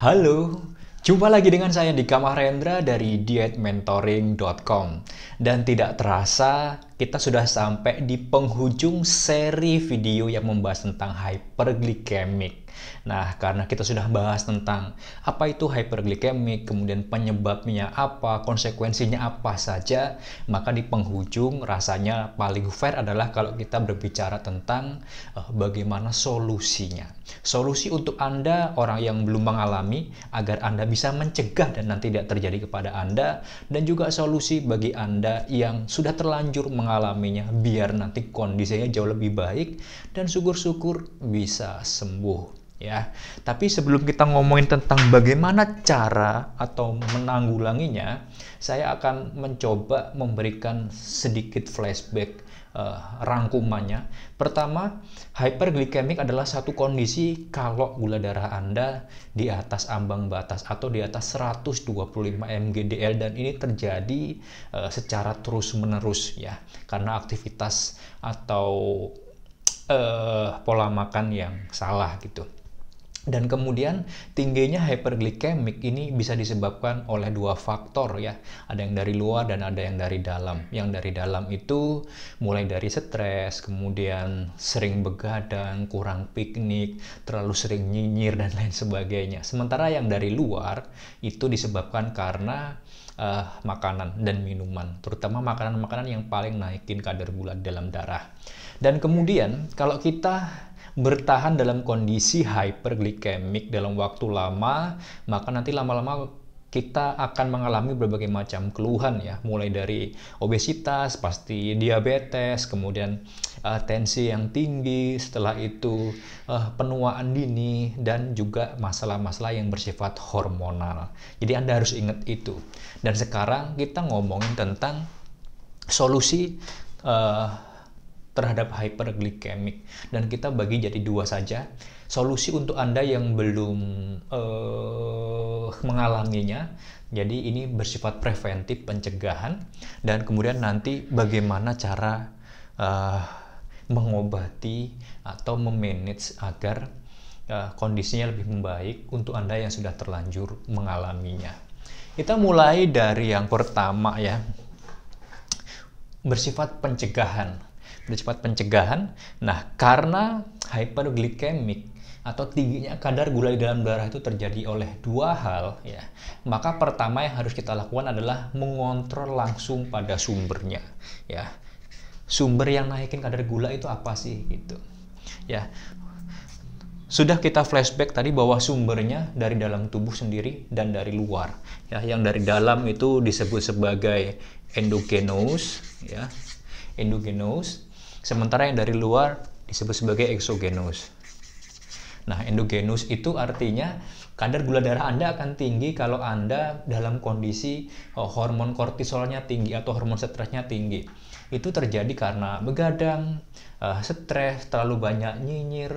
Halo, jumpa lagi dengan saya di kamar Rendra dari dietmentoring.com Dan tidak terasa kita sudah sampai di penghujung seri video yang membahas tentang hyperglycemic Nah, karena kita sudah bahas tentang apa itu hyperglikemik, kemudian penyebabnya apa, konsekuensinya apa saja, maka di penghujung rasanya paling fair adalah kalau kita berbicara tentang eh, bagaimana solusinya. Solusi untuk Anda orang yang belum mengalami agar Anda bisa mencegah dan nanti tidak terjadi kepada Anda dan juga solusi bagi Anda yang sudah terlanjur mengalaminya biar nanti kondisinya jauh lebih baik dan syukur-syukur bisa sembuh ya. Tapi sebelum kita ngomongin tentang bagaimana cara atau menanggulanginya, saya akan mencoba memberikan sedikit flashback uh, rangkumannya. Pertama, hyperglycemic adalah satu kondisi kalau gula darah Anda di atas ambang batas atau di atas 125 mg/dl dan ini terjadi uh, secara terus-menerus ya karena aktivitas atau eh, pola makan yang salah gitu. Dan kemudian tingginya hyperglikemik ini bisa disebabkan oleh dua faktor ya. Ada yang dari luar dan ada yang dari dalam. Yang dari dalam itu mulai dari stres, kemudian sering begadang, kurang piknik, terlalu sering nyinyir dan lain sebagainya. Sementara yang dari luar itu disebabkan karena uh, makanan dan minuman, terutama makanan-makanan yang paling naikin kadar gula dalam darah. Dan kemudian kalau kita bertahan dalam kondisi hyperglikemik dalam waktu lama, maka nanti lama-lama kita akan mengalami berbagai macam keluhan ya, mulai dari obesitas, pasti diabetes, kemudian uh, tensi yang tinggi, setelah itu uh, penuaan dini dan juga masalah-masalah yang bersifat hormonal. Jadi Anda harus ingat itu. Dan sekarang kita ngomongin tentang solusi uh, terhadap hyperglikemik dan kita bagi jadi dua saja solusi untuk anda yang belum uh, mengalaminya jadi ini bersifat preventif pencegahan dan kemudian nanti bagaimana cara uh, mengobati atau memanage agar uh, kondisinya lebih membaik untuk anda yang sudah terlanjur mengalaminya kita mulai dari yang pertama ya bersifat pencegahan bersifat pencegahan. Nah, karena hyperglikemik atau tingginya kadar gula di dalam darah itu terjadi oleh dua hal ya maka pertama yang harus kita lakukan adalah mengontrol langsung pada sumbernya ya sumber yang naikin kadar gula itu apa sih gitu ya sudah kita flashback tadi bahwa sumbernya dari dalam tubuh sendiri dan dari luar ya yang dari dalam itu disebut sebagai endogenous, ya Endogenous Sementara yang dari luar disebut sebagai exogenous. Nah, endogenus itu artinya kadar gula darah Anda akan tinggi kalau Anda dalam kondisi oh, hormon kortisolnya tinggi atau hormon stresnya tinggi. Itu terjadi karena begadang, eh, stres, terlalu banyak nyinyir,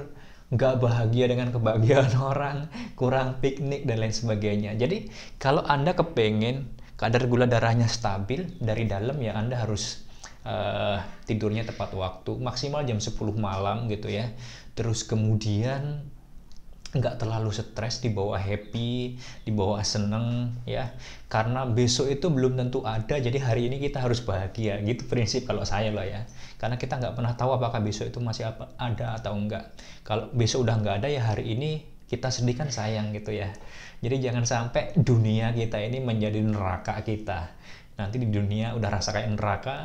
nggak bahagia dengan kebahagiaan orang, kurang piknik dan lain sebagainya. Jadi kalau Anda kepengen kadar gula darahnya stabil dari dalam ya Anda harus uh, tidurnya tepat waktu maksimal jam 10 malam gitu ya terus kemudian nggak terlalu stres di bawah happy di bawah seneng ya karena besok itu belum tentu ada jadi hari ini kita harus bahagia gitu prinsip kalau saya lah ya karena kita nggak pernah tahu apakah besok itu masih apa, ada atau enggak kalau besok udah nggak ada ya hari ini kita sedih kan sayang gitu ya jadi jangan sampai dunia kita ini menjadi neraka kita nanti di dunia udah rasa kayak neraka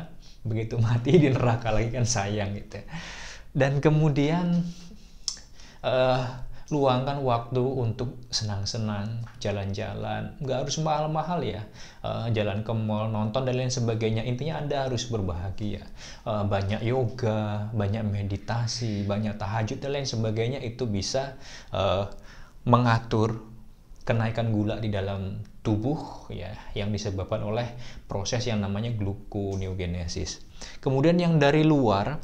begitu mati di neraka lagi kan sayang gitu ya. dan kemudian uh, luangkan waktu untuk senang-senang jalan-jalan nggak harus mahal-mahal ya uh, jalan ke mall nonton dan lain sebagainya intinya anda harus berbahagia uh, banyak yoga banyak meditasi banyak tahajud dan lain sebagainya itu bisa uh, mengatur kenaikan gula di dalam tubuh ya yang disebabkan oleh proses yang namanya gluconeogenesis. Kemudian yang dari luar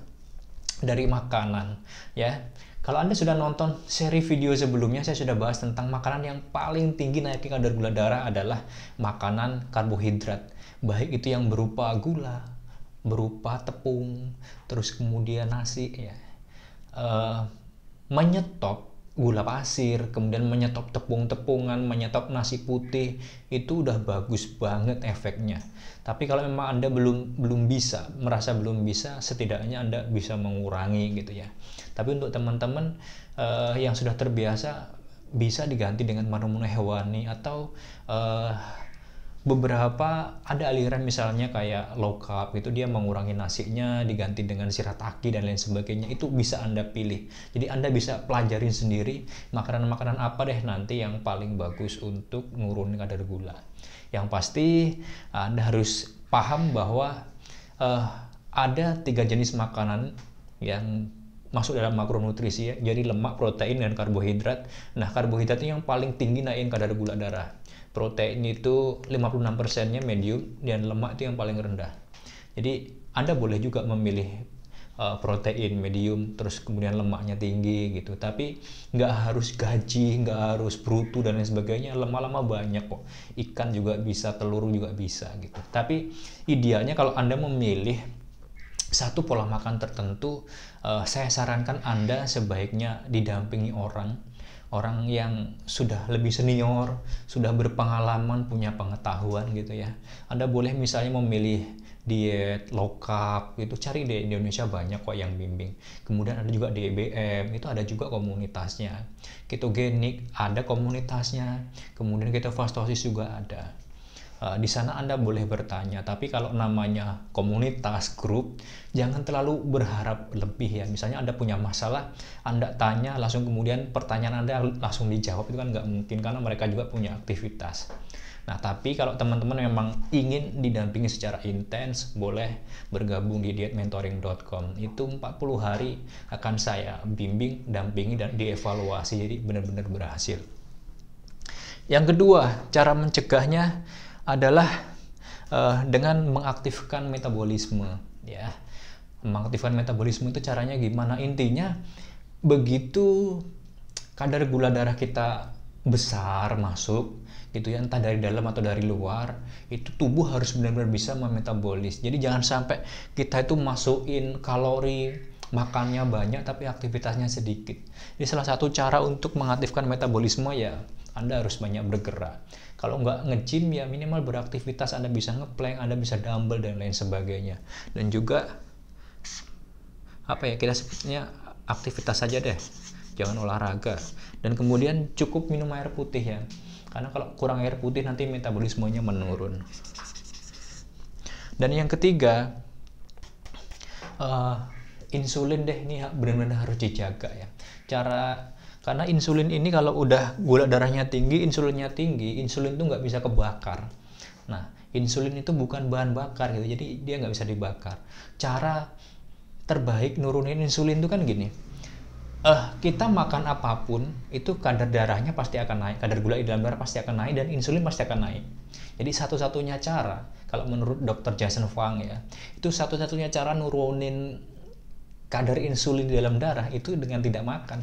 dari makanan ya. Kalau Anda sudah nonton seri video sebelumnya saya sudah bahas tentang makanan yang paling tinggi naikin kadar gula darah adalah makanan karbohidrat. Baik itu yang berupa gula, berupa tepung, terus kemudian nasi ya. Uh, menyetop gula pasir, kemudian menyetop tepung-tepungan, menyetop nasi putih, itu udah bagus banget efeknya. Tapi kalau memang Anda belum belum bisa, merasa belum bisa, setidaknya Anda bisa mengurangi gitu ya. Tapi untuk teman-teman uh, yang sudah terbiasa bisa diganti dengan menu-menu hewani atau uh, beberapa ada aliran misalnya kayak low carb itu dia mengurangi nasinya diganti dengan sirataki dan lain sebagainya itu bisa anda pilih jadi anda bisa pelajarin sendiri makanan-makanan apa deh nanti yang paling bagus untuk nurunin kadar gula yang pasti anda harus paham bahwa uh, ada tiga jenis makanan yang masuk dalam makronutrisi ya jadi lemak protein dan karbohidrat nah karbohidratnya yang paling tinggi naikin kadar gula darah protein itu 56 persennya medium dan lemak itu yang paling rendah jadi anda boleh juga memilih eh, protein medium terus kemudian lemaknya tinggi gitu tapi nggak harus gaji nggak harus bruto dan lain sebagainya lama-lama banyak kok ikan juga bisa telur juga bisa gitu tapi idealnya kalau anda memilih satu pola makan tertentu eh, saya sarankan anda sebaiknya didampingi orang orang yang sudah lebih senior, sudah berpengalaman, punya pengetahuan gitu ya. Anda boleh misalnya memilih diet low carb gitu, cari di Indonesia banyak kok yang bimbing. Kemudian ada juga DBM, itu ada juga komunitasnya. Ketogenik ada komunitasnya, kemudian kita ketofastosis juga ada. Eh, di sana Anda boleh bertanya, tapi kalau namanya komunitas, grup, jangan terlalu berharap lebih ya. Misalnya Anda punya masalah, Anda tanya, langsung kemudian pertanyaan Anda langsung dijawab, itu kan nggak mungkin, karena mereka juga punya aktivitas. Nah, tapi kalau teman-teman memang ingin didampingi secara intens, boleh bergabung di dietmentoring.com. Itu 40 hari akan saya bimbing, dampingi, dan dievaluasi. Jadi benar-benar berhasil. Yang kedua, cara mencegahnya adalah uh, dengan mengaktifkan metabolisme ya mengaktifkan metabolisme itu caranya gimana intinya begitu kadar gula darah kita besar masuk gitu ya entah dari dalam atau dari luar itu tubuh harus benar-benar bisa memetabolis jadi jangan sampai kita itu masukin kalori makannya banyak tapi aktivitasnya sedikit ini salah satu cara untuk mengaktifkan metabolisme ya anda harus banyak bergerak. Kalau nggak nge-gym ya minimal beraktivitas Anda bisa nge-plank, Anda bisa dumbbell dan lain sebagainya. Dan juga apa ya kita sebutnya aktivitas saja deh, jangan olahraga. Dan kemudian cukup minum air putih ya, karena kalau kurang air putih nanti metabolismenya menurun. Dan yang ketiga uh, insulin deh ini benar-benar harus dijaga ya. Cara karena insulin ini kalau udah gula darahnya tinggi, insulinnya tinggi, insulin itu nggak bisa kebakar. Nah, insulin itu bukan bahan bakar gitu, jadi dia nggak bisa dibakar. Cara terbaik nurunin insulin itu kan gini. Eh, kita makan apapun itu kadar darahnya pasti akan naik, kadar gula di dalam darah pasti akan naik dan insulin pasti akan naik. Jadi satu-satunya cara kalau menurut dokter Jason Fang ya, itu satu-satunya cara nurunin kadar insulin di dalam darah itu dengan tidak makan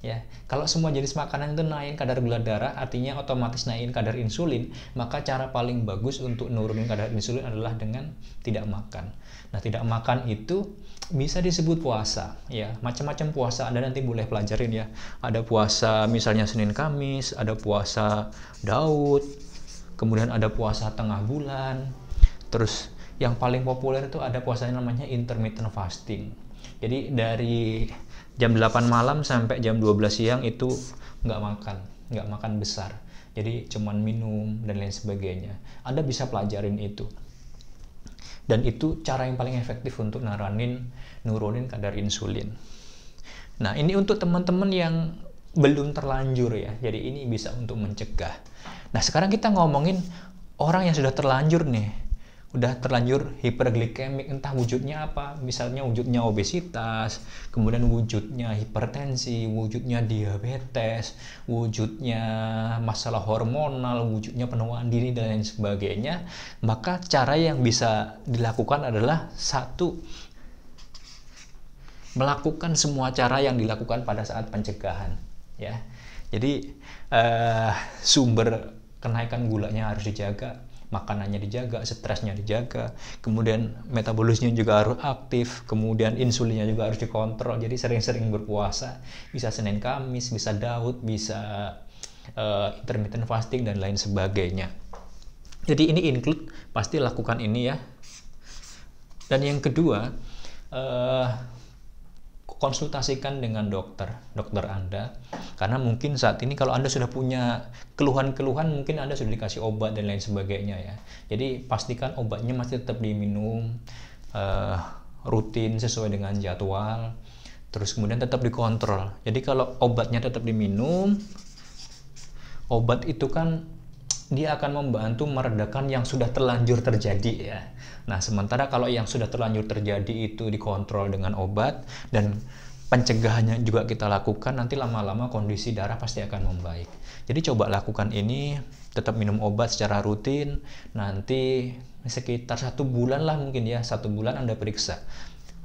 Ya, kalau semua jenis makanan itu naikin kadar gula darah, artinya otomatis naikin kadar insulin, maka cara paling bagus untuk nurunin kadar insulin adalah dengan tidak makan. Nah, tidak makan itu bisa disebut puasa, ya. Macam-macam puasa Anda nanti boleh pelajarin ya. Ada puasa misalnya Senin Kamis, ada puasa Daud, kemudian ada puasa tengah bulan. Terus yang paling populer itu ada puasanya namanya intermittent fasting. Jadi dari jam 8 malam sampai jam 12 siang itu nggak makan nggak makan besar jadi cuman minum dan lain sebagainya anda bisa pelajarin itu dan itu cara yang paling efektif untuk naranin nurunin kadar insulin nah ini untuk teman-teman yang belum terlanjur ya jadi ini bisa untuk mencegah nah sekarang kita ngomongin orang yang sudah terlanjur nih udah terlanjur hiperglikemik entah wujudnya apa misalnya wujudnya obesitas kemudian wujudnya hipertensi wujudnya diabetes wujudnya masalah hormonal wujudnya penuaan dini dan lain sebagainya maka cara yang bisa dilakukan adalah satu melakukan semua cara yang dilakukan pada saat pencegahan ya jadi eh, sumber kenaikan gulanya harus dijaga makanannya dijaga, stresnya dijaga, kemudian metabolisnya juga harus aktif, kemudian insulinnya juga harus dikontrol. Jadi sering-sering berpuasa, bisa Senin Kamis, bisa Daud, bisa uh, intermittent fasting dan lain sebagainya. Jadi ini include pasti lakukan ini ya. Dan yang kedua, uh, konsultasikan dengan dokter, dokter Anda. Karena mungkin saat ini kalau Anda sudah punya keluhan-keluhan, mungkin Anda sudah dikasih obat dan lain sebagainya ya. Jadi pastikan obatnya masih tetap diminum uh, rutin sesuai dengan jadwal. Terus kemudian tetap dikontrol. Jadi kalau obatnya tetap diminum, obat itu kan dia akan membantu meredakan yang sudah terlanjur terjadi ya. Nah, sementara kalau yang sudah terlanjur terjadi itu dikontrol dengan obat dan pencegahannya juga kita lakukan, nanti lama-lama kondisi darah pasti akan membaik. Jadi coba lakukan ini, tetap minum obat secara rutin, nanti sekitar satu bulan lah mungkin ya, satu bulan Anda periksa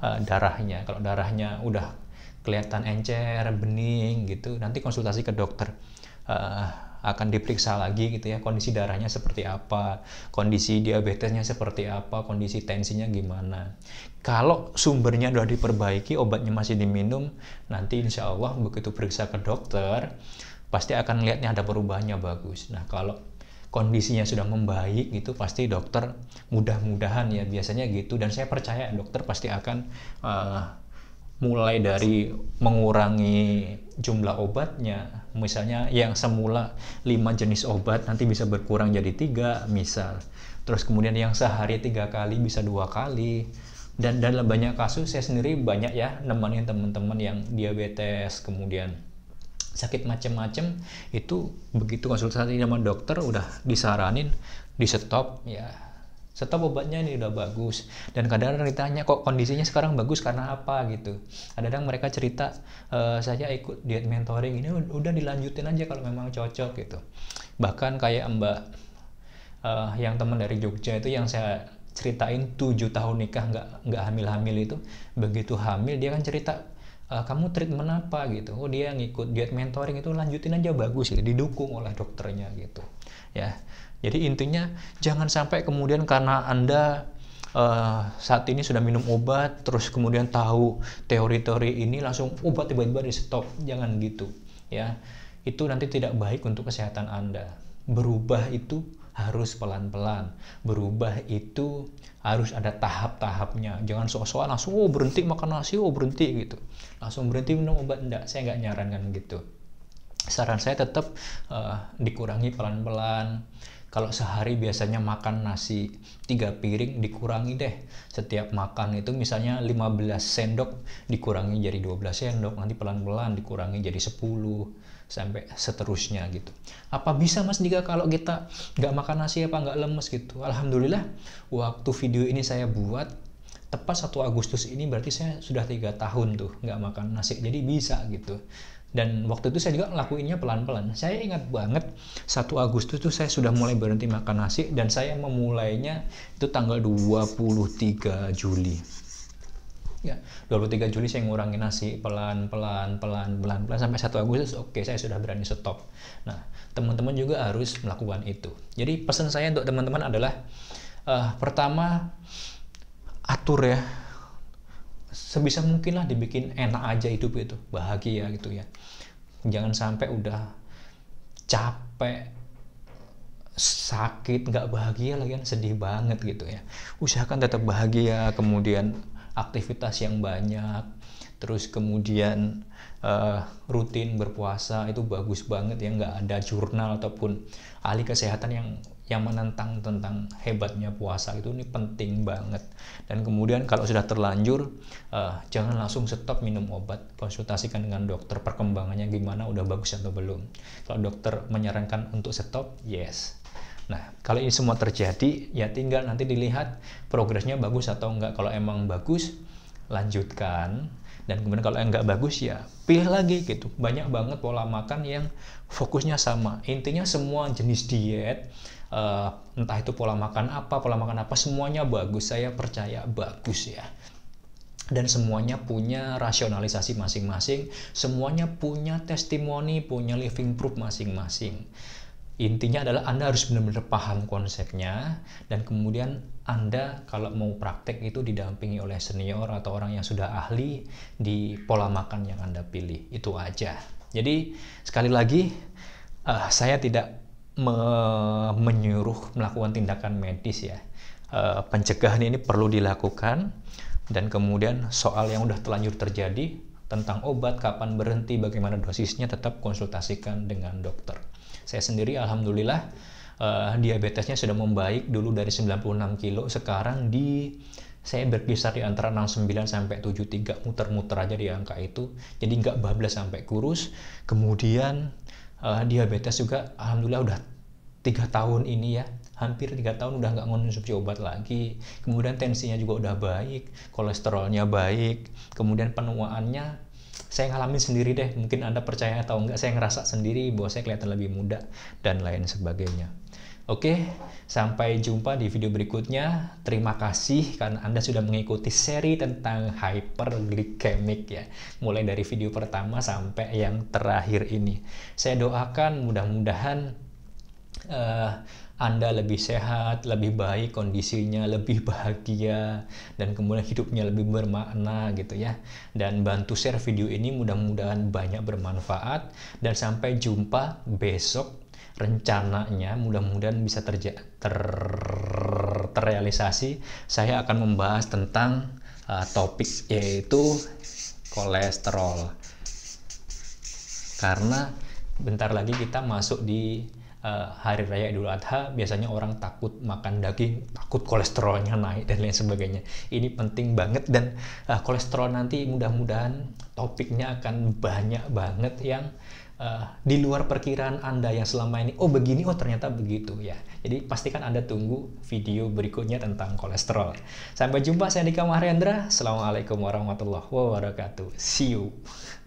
uh, darahnya. Kalau darahnya udah kelihatan encer, bening gitu, nanti konsultasi ke dokter. Uh, akan diperiksa lagi gitu ya kondisi darahnya seperti apa, kondisi diabetesnya seperti apa, kondisi tensinya gimana. Kalau sumbernya sudah diperbaiki, obatnya masih diminum, nanti insya Allah begitu periksa ke dokter, pasti akan lihatnya ada perubahannya bagus. Nah kalau kondisinya sudah membaik gitu pasti dokter mudah-mudahan ya biasanya gitu dan saya percaya dokter pasti akan uh, mulai dari mengurangi jumlah obatnya misalnya yang semula lima jenis obat nanti bisa berkurang jadi tiga misal terus kemudian yang sehari tiga kali bisa dua kali dan dalam banyak kasus saya sendiri banyak ya nemenin teman-teman yang diabetes kemudian sakit macam-macam itu begitu konsultasi sama dokter udah disaranin di stop ya setelah obatnya ini udah bagus. Dan kadang-kadang ditanya kok kondisinya sekarang bagus karena apa gitu. Kadang-kadang mereka cerita e, saya ikut diet mentoring ini udah dilanjutin aja kalau memang cocok gitu. Bahkan kayak Mbak uh, yang teman dari Jogja itu yang saya ceritain 7 tahun nikah nggak nggak hamil-hamil itu begitu hamil dia kan cerita e, kamu treatment apa gitu oh dia ngikut diet mentoring itu lanjutin aja bagus gitu didukung oleh dokternya gitu ya jadi intinya jangan sampai kemudian karena Anda uh, saat ini sudah minum obat terus kemudian tahu teori-teori ini langsung oh, obat tiba-tiba di stop. Jangan gitu ya. Itu nanti tidak baik untuk kesehatan Anda. Berubah itu harus pelan-pelan. Berubah itu harus ada tahap-tahapnya. Jangan sok-sokan langsung oh berhenti makan nasi, oh berhenti gitu. Langsung berhenti minum obat enggak. Saya nggak nyarankan gitu saran saya tetap uh, eh, dikurangi pelan-pelan. Kalau sehari biasanya makan nasi tiga piring dikurangi deh. Setiap makan itu misalnya 15 sendok dikurangi jadi 12 sendok, nanti pelan-pelan dikurangi jadi 10 sampai seterusnya gitu. Apa bisa Mas Dika kalau kita nggak makan nasi apa nggak lemes gitu? Alhamdulillah waktu video ini saya buat tepat 1 Agustus ini berarti saya sudah tiga tahun tuh nggak makan nasi jadi bisa gitu dan waktu itu saya juga lakuinnya pelan-pelan saya ingat banget 1 Agustus itu saya sudah mulai berhenti makan nasi dan saya memulainya itu tanggal 23 Juli ya 23 Juli saya ngurangin nasi pelan pelan pelan pelan pelan sampai 1 Agustus oke okay, saya sudah berani stop nah teman-teman juga harus melakukan itu jadi pesan saya untuk teman-teman adalah uh, pertama atur ya sebisa mungkin lah dibikin enak aja hidup itu bahagia gitu ya jangan sampai udah capek sakit nggak bahagia lagi kan sedih banget gitu ya usahakan tetap bahagia kemudian aktivitas yang banyak terus kemudian uh, rutin berpuasa itu bagus banget ya nggak ada jurnal ataupun ahli kesehatan yang yang menentang tentang hebatnya puasa itu ini penting banget dan kemudian kalau sudah terlanjur uh, jangan langsung stop minum obat konsultasikan dengan dokter perkembangannya gimana udah bagus atau belum kalau dokter menyarankan untuk stop yes Nah, kalau ini semua terjadi, ya tinggal nanti dilihat progresnya bagus atau enggak. Kalau emang bagus, lanjutkan. Dan kemudian kalau enggak bagus, ya pilih lagi gitu. Banyak banget pola makan yang fokusnya sama. Intinya semua jenis diet, uh, entah itu pola makan apa, pola makan apa, semuanya bagus. Saya percaya bagus ya. Dan semuanya punya rasionalisasi masing-masing, semuanya punya testimoni, punya living proof masing-masing. Intinya adalah Anda harus benar-benar paham konsepnya dan kemudian Anda kalau mau praktek itu didampingi oleh senior atau orang yang sudah ahli di pola makan yang Anda pilih. Itu aja. Jadi sekali lagi uh, saya tidak me menyuruh melakukan tindakan medis ya. E, pencegahan ini perlu dilakukan dan kemudian soal yang udah terlanjur terjadi tentang obat kapan berhenti, bagaimana dosisnya tetap konsultasikan dengan dokter. Saya sendiri alhamdulillah uh, diabetesnya sudah membaik dulu dari 96 kilo sekarang di saya berkisar di antara 69 sampai 73 muter-muter aja di angka itu jadi nggak bablas sampai kurus kemudian uh, diabetes juga alhamdulillah udah tiga tahun ini ya hampir tiga tahun udah nggak ngonsumsi obat lagi kemudian tensinya juga udah baik kolesterolnya baik kemudian penuaannya saya ngalamin sendiri deh mungkin anda percaya atau enggak saya ngerasa sendiri bahwa saya kelihatan lebih muda dan lain sebagainya Oke, sampai jumpa di video berikutnya. Terima kasih karena Anda sudah mengikuti seri tentang hyperglycemic ya. Mulai dari video pertama sampai yang terakhir ini. Saya doakan mudah-mudahan uh, Anda lebih sehat, lebih baik kondisinya, lebih bahagia, dan kemudian hidupnya lebih bermakna gitu ya. Dan bantu share video ini mudah-mudahan banyak bermanfaat. Dan sampai jumpa besok rencananya mudah-mudahan bisa terja ter terrealisasi saya akan membahas tentang uh, topik yaitu kolesterol karena bentar lagi kita masuk di uh, hari raya Idul Adha biasanya orang takut makan daging takut kolesterolnya naik dan lain sebagainya ini penting banget dan uh, kolesterol nanti mudah-mudahan topiknya akan banyak banget yang uh, di luar perkiraan Anda yang selama ini, oh begini, oh ternyata begitu ya. Jadi pastikan Anda tunggu video berikutnya tentang kolesterol. Sampai jumpa, saya Dika Mahrendra. Assalamualaikum warahmatullahi wabarakatuh. See you.